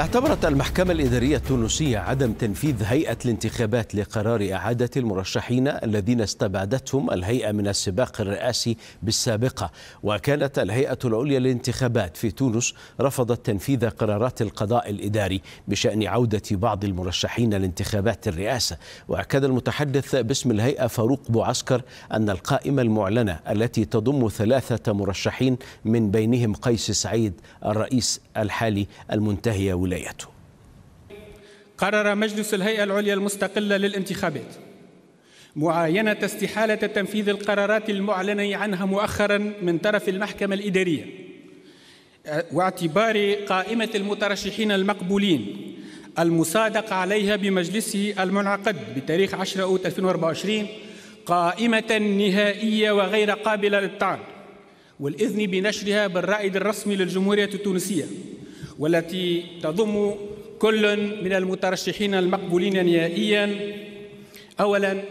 اعتبرت المحكمة الإدارية التونسية عدم تنفيذ هيئة الانتخابات لقرار إعادة المرشحين الذين استبعدتهم الهيئة من السباق الرئاسي بالسابقة وكانت الهيئة العليا للانتخابات في تونس رفضت تنفيذ قرارات القضاء الإداري بشأن عودة بعض المرشحين لانتخابات الرئاسة وأكد المتحدث باسم الهيئة فاروق بوعسكر أن القائمة المعلنة التي تضم ثلاثة مرشحين من بينهم قيس سعيد الرئيس الحالي المنتهي ولايته قرر مجلس الهيئة العليا المستقلة للانتخابات معاينة استحالة تنفيذ القرارات المعلنة عنها مؤخرا من طرف المحكمة الإدارية واعتبار قائمة المترشحين المقبولين المصادق عليها بمجلسه المنعقد بتاريخ 10 أوت 2024 قائمة نهائية وغير قابلة للطعن والإذن بنشرها بالرائد الرسمي للجمهورية التونسية والتي تضم كل من المترشحين المقبولين نهائيا أولا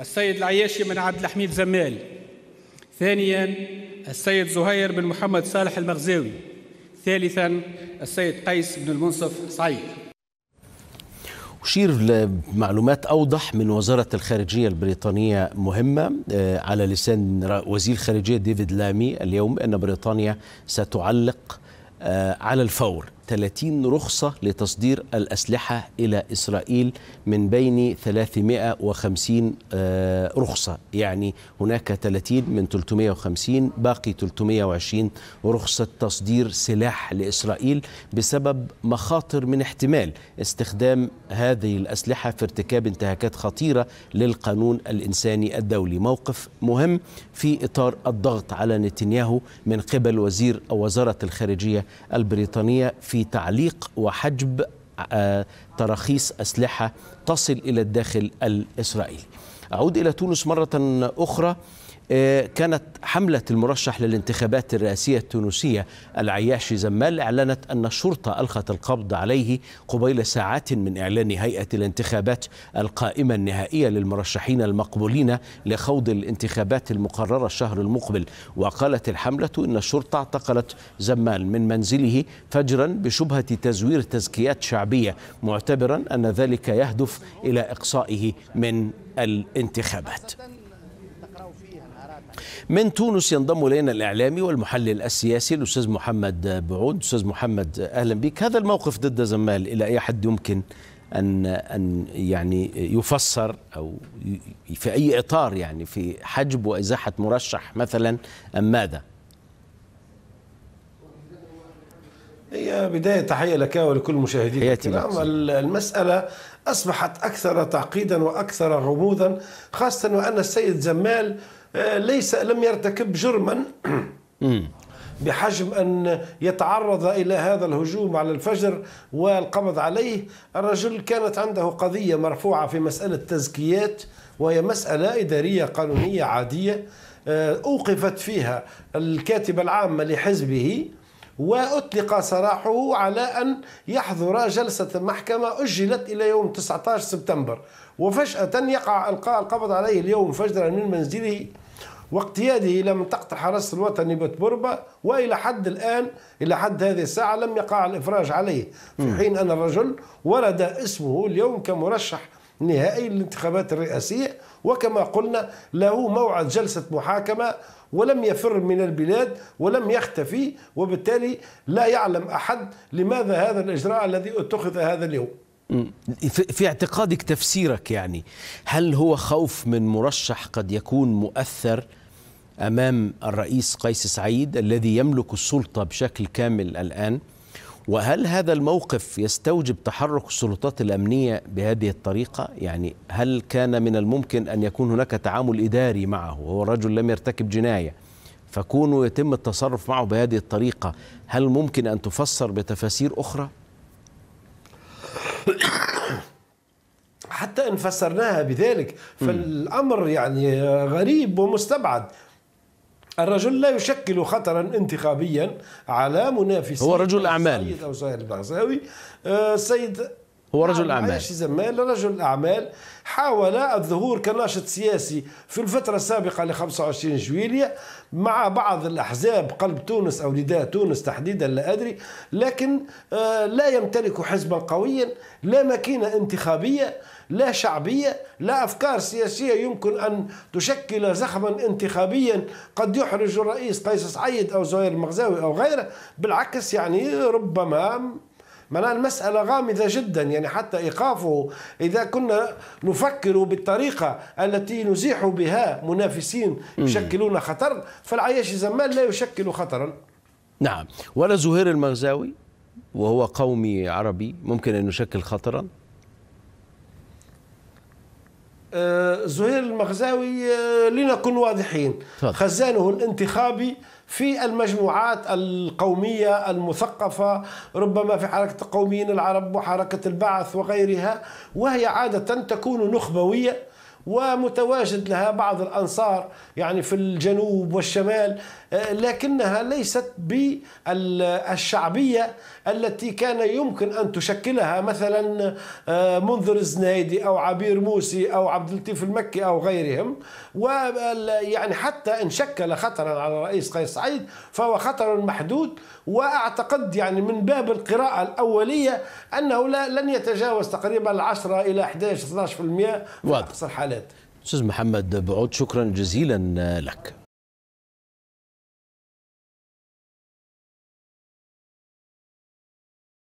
السيد العياشي بن عبد الحميد زمال ثانيا السيد زهير بن محمد صالح المغزاوي ثالثا السيد قيس بن المنصف سعيد أشير لمعلومات أوضح من وزارة الخارجية البريطانية مهمة آه، على لسان وزير الخارجية ديفيد لامي اليوم أن بريطانيا ستعلق آه، على الفور 30 رخصة لتصدير الأسلحة إلى إسرائيل من بين 350 آه، رخصة يعني هناك 30 من 350 باقي 320 رخصة تصدير سلاح لإسرائيل بسبب مخاطر من احتمال استخدام هذه الأسلحة في ارتكاب انتهاكات خطيرة للقانون الإنساني الدولي موقف مهم في إطار الضغط على نتنياهو من قبل وزير وزارة الخارجية البريطانية في في تعليق وحجب آه، تراخيص أسلحة تصل إلى الداخل الإسرائيلي أعود إلى تونس مرة أخرى آه، كانت حملة المرشح للانتخابات الرئاسية التونسية العياشي زمال أعلنت أن الشرطة ألقت القبض عليه قبيل ساعات من إعلان هيئة الانتخابات القائمة النهائية للمرشحين المقبولين لخوض الانتخابات المقررة الشهر المقبل وقالت الحملة أن الشرطة اعتقلت زمال من منزله فجرا بشبهة تزوير تزكيات شعبية معتبرا أن ذلك يهدف إلى إقصائه من الانتخابات من تونس ينضم الينا الاعلامي والمحلل السياسي الاستاذ محمد بعود استاذ محمد اهلا بك هذا الموقف ضد زمال الى اي حد يمكن ان ان يعني يفسر او في اي اطار يعني في حجب وازاحه مرشح مثلا ام ماذا بداية تحية لك ولكل مشاهدينا الكرام المسألة أصبحت أكثر تعقيدا وأكثر غموضا خاصة وأن السيد زمال آه، ليس لم يرتكب جرما بحجم أن يتعرض إلى هذا الهجوم على الفجر والقبض عليه الرجل كانت عنده قضية مرفوعة في مسألة تزكيات وهي مسألة إدارية قانونية عادية آه، أوقفت فيها الكاتبة العامة لحزبه وأطلق سراحه على أن يحضر جلسة محكمة أجلت إلى يوم 19 سبتمبر وفجأة يقع ألقاء القبض عليه اليوم فجرا من منزله واقتياده إلى منطقة الحرس الوطني بتبربة وإلى حد الآن إلى حد هذه الساعة لم يقع الإفراج عليه في حين أن الرجل ورد اسمه اليوم كمرشح نهائي للانتخابات الرئاسية وكما قلنا له موعد جلسة محاكمة ولم يفر من البلاد ولم يختفي وبالتالي لا يعلم أحد لماذا هذا الإجراء الذي اتخذ هذا اليوم في اعتقادك تفسيرك يعني هل هو خوف من مرشح قد يكون مؤثر امام الرئيس قيس سعيد الذي يملك السلطه بشكل كامل الان وهل هذا الموقف يستوجب تحرك السلطات الأمنية بهذه الطريقة؟ يعني هل كان من الممكن أن يكون هناك تعامل إداري معه وهو رجل لم يرتكب جناية فكونه يتم التصرف معه بهذه الطريقة هل ممكن أن تفسر بتفاسير أخرى؟ حتى ان فسرناها بذلك فالامر يعني غريب ومستبعد الرجل لا يشكل خطرا انتخابيا على منافسه هو رجل أعمال السيد أو سهير البغزاوي السيد آه، هو رجل نعم، أعمال عايش زمان رجل أعمال حاول الظهور كناشط سياسي في الفترة السابقة ل 25 جويلية مع بعض الأحزاب قلب تونس أو نداء تونس تحديدا لا أدري لكن آه، لا يمتلك حزبا قويا لا ماكينة انتخابية لا شعبية لا أفكار سياسية يمكن أن تشكل زخما انتخابيا قد يحرج الرئيس قيس سعيد أو زهير المغزاوي أو غيره بالعكس يعني ربما معناها المسألة غامضة جدا يعني حتى إيقافه إذا كنا نفكر بالطريقة التي نزيح بها منافسين يشكلون خطر فالعياش زمان لا يشكل خطرا نعم ولا زهير المغزاوي وهو قومي عربي ممكن أن يشكل خطرا أه، زهير المغزاوي أه، لنكن واضحين خزانه الانتخابي في المجموعات القومية المثقفة ربما في حركة القوميين العرب وحركة البعث وغيرها وهي عادة تكون نخبوية ومتواجد لها بعض الأنصار يعني في الجنوب والشمال آه، لكنها ليست بالشعبية التي كان يمكن أن تشكلها مثلا آه، منذر الزنايدي أو عبير موسي أو عبد اللطيف المكي أو غيرهم ويعني حتى إن شكل خطرا على الرئيس قيس سعيد فهو خطر محدود وأعتقد يعني من باب القراءة الأولية أنه لا لن يتجاوز تقريبا 10 إلى 11 12% في أقصى الحالات الحالات استاذ محمد بعود شكرا جزيلا لك